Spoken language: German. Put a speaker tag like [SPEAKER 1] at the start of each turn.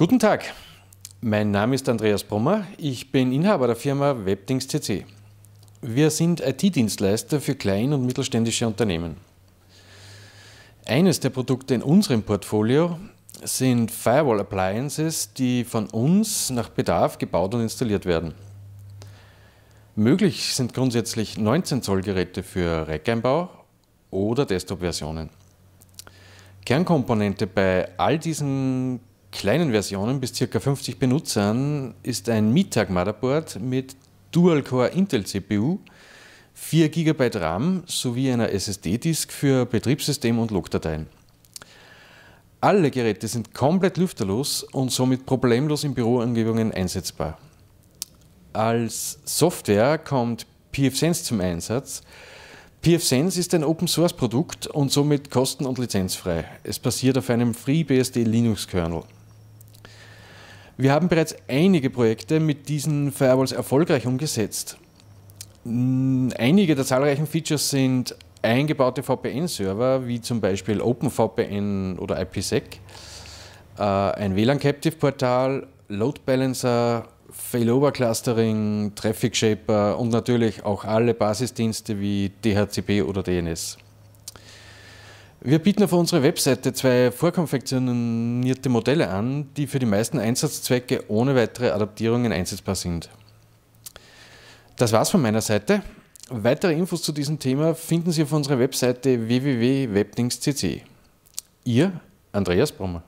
[SPEAKER 1] Guten Tag, mein Name ist Andreas Brummer, ich bin Inhaber der Firma Webdings.cc. Wir sind IT-Dienstleister für klein- und mittelständische Unternehmen. Eines der Produkte in unserem Portfolio sind Firewall Appliances, die von uns nach Bedarf gebaut und installiert werden. Möglich sind grundsätzlich 19 Zoll Geräte für Rack-Einbau oder Desktop-Versionen. Kernkomponente bei all diesen kleinen Versionen bis ca. 50 Benutzern ist ein Mittag Motherboard mit Dual-Core Intel CPU, 4 GB RAM sowie einer SSD-Disk für Betriebssystem und Logdateien. Alle Geräte sind komplett lüfterlos und somit problemlos in Büroangebungen einsetzbar. Als Software kommt PFSense zum Einsatz. PFSense ist ein Open-Source-Produkt und somit kosten- und lizenzfrei. Es basiert auf einem FreeBSD Linux-Kernel. Wir haben bereits einige Projekte mit diesen Firewalls erfolgreich umgesetzt. Hm, einige der zahlreichen Features sind eingebaute VPN-Server, wie zum Beispiel OpenVPN oder IPsec, äh, ein WLAN-Captive-Portal, Load Balancer, Failover Clustering, Traffic Shaper und natürlich auch alle Basisdienste wie DHCP oder DNS. Wir bieten auf unserer Webseite zwei vorkonfektionierte Modelle an, die für die meisten Einsatzzwecke ohne weitere Adaptierungen einsetzbar sind. Das war's von meiner Seite. Weitere Infos zu diesem Thema finden Sie auf unserer Webseite www.webdings.cc. Ihr Andreas Brummer.